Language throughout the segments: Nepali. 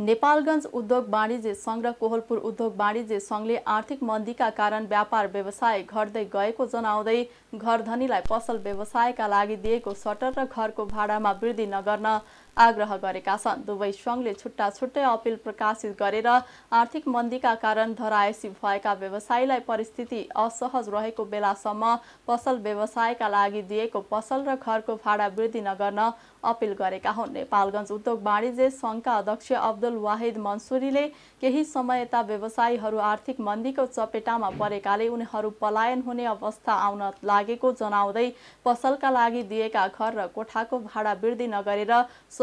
नेपालगञ्ज उद्योग वाणिज्य सङ्घ र कोहलपुर उद्योग वाणिज्य सङ्घले आर्थिक मन्दीका कारण व्यापार व्यवसाय घट्दै गएको जनाउँदै घरधनीलाई पसल व्यवसायका लागि दिएको सटर र घरको भाडामा वृद्धि नगर्न आग्रह गरेका छन् दुवै सङ्घले छुट्टा छुट्टै अपिल प्रकाशित गरेर आर्थिक मन्दीका कारण धरायसी भएका व्यवसायीलाई परिस्थिति असहज रहेको बेलासम्म पसल व्यवसायका लागि दिएको पसल र घरको भाडा वृद्धि नगर्न अपिल गरेका हुन् नेपालगञ्ज उद्योग वाणिज्य सङ्घका अध्यक्ष अब्दुल वाहिद मन्सुरीले केही समय यता व्यवसायीहरू आर्थिक मन्दीको चपेटामा परेकाले उनीहरू पलायन हुने अवस्था आउन लागेको जनाउँदै पसलका लागि दिएका घर र कोठाको भाडा वृद्धि नगरेर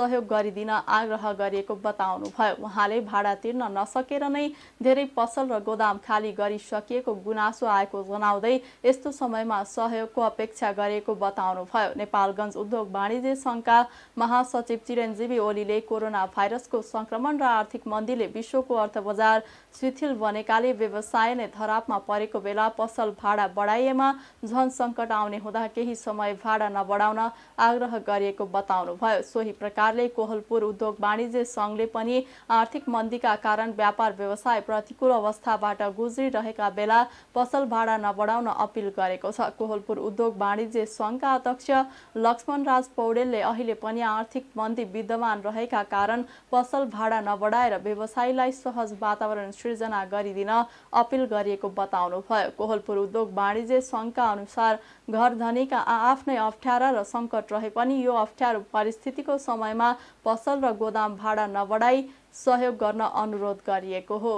सहयोग गरिदिन आग्रह गरिएको बताउनुभयो उहाँले भाडा तिर्न नसकेर नै धेरै पसल र गोदाम खाली गरिसकिएको गुनासो आएको जनाउँदै यस्तो समयमा सहयोगको अपेक्षा गरेको बताउनुभयो नेपालगञ्ज उद्योग वाणिज्य सङ्घका महासचिव चिरञ्जीवी ओलीले कोरोना भाइरसको सङ्क्रमण र आर्थिक मन्दीले विश्वको अर्थ बजार शिथिल बनेकाले व्यवसाय नै धरापमा परेको बेला पसल भाडा बढाइएमा झन सङ्कट आउने हुँदा केही समय भाडा नबढाउन आग्रह गरिएको बताउनुभयो सोही प्रकार सरकारले कोहलपुर उद्योग वाणिज्य सङ्घले पनि आर्थिक मन्दीका कारण व्यापार व्यवसाय प्रतिकूल अवस्थाबाट गुज्रिरहेका बेला पसल भाडा नबढाउन अपिल गरेको छ कोहलपुर उद्योग वाणिज्य सङ्घका अध्यक्ष लक्ष्मण राज पौडेलले अहिले पनि आर्थिक मन्दी विद्यमान रहेका कारण पसल भाडा नबढाएर व्यवसायीलाई सहज वातावरण सृजना गरिदिन अपिल गरिएको बताउनुभयो कोहलपुर उद्योग वाणिज्य सङ्घका अनुसार घर घरधनीका आफ्नै अप्ठ्यारा र सङ्कट रहे पनि यो अप्ठ्यारो परिस्थितिको समय समयमा पसल र गोदाम भाडा नबढाई सहयोग गर्न अनुरोध गरिएको हो